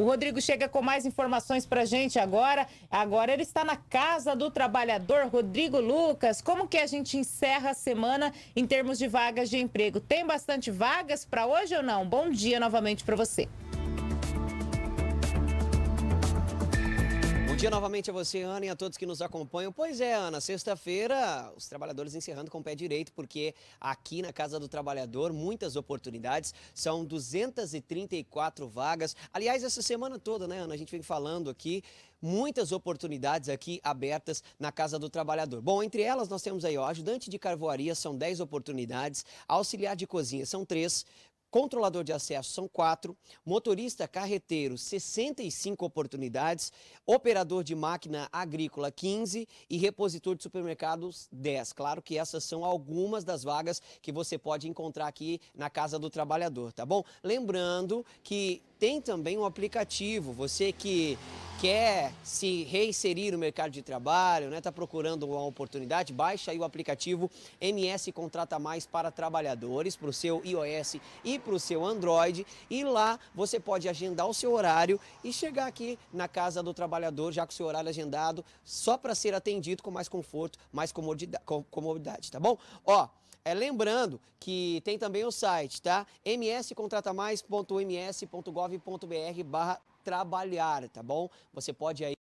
O Rodrigo chega com mais informações para a gente agora. Agora ele está na Casa do Trabalhador. Rodrigo Lucas, como que a gente encerra a semana em termos de vagas de emprego? Tem bastante vagas para hoje ou não? Bom dia novamente para você. dia novamente a você, Ana, e a todos que nos acompanham. Pois é, Ana, sexta-feira, os trabalhadores encerrando com o pé direito, porque aqui na Casa do Trabalhador, muitas oportunidades, são 234 vagas. Aliás, essa semana toda, né, Ana, a gente vem falando aqui, muitas oportunidades aqui abertas na Casa do Trabalhador. Bom, entre elas nós temos aí, ó, ajudante de carvoaria, são 10 oportunidades, auxiliar de cozinha, são 3, controlador de acesso são quatro, motorista carreteiro 65 oportunidades, operador de máquina agrícola 15 e repositor de supermercados 10. Claro que essas são algumas das vagas que você pode encontrar aqui na Casa do Trabalhador, tá bom? Lembrando que tem também um aplicativo, você que quer se reinserir no mercado de trabalho, está né? procurando uma oportunidade, baixa aí o aplicativo MS Contrata Mais para Trabalhadores, para o seu iOS e para o seu Android. E lá você pode agendar o seu horário e chegar aqui na casa do trabalhador, já com o seu horário agendado, só para ser atendido com mais conforto, mais comodidade, tá bom? Ó, é, lembrando que tem também o site, tá? mscontratamais.ms.gov.br barra trabalhar, tá bom? Você pode aí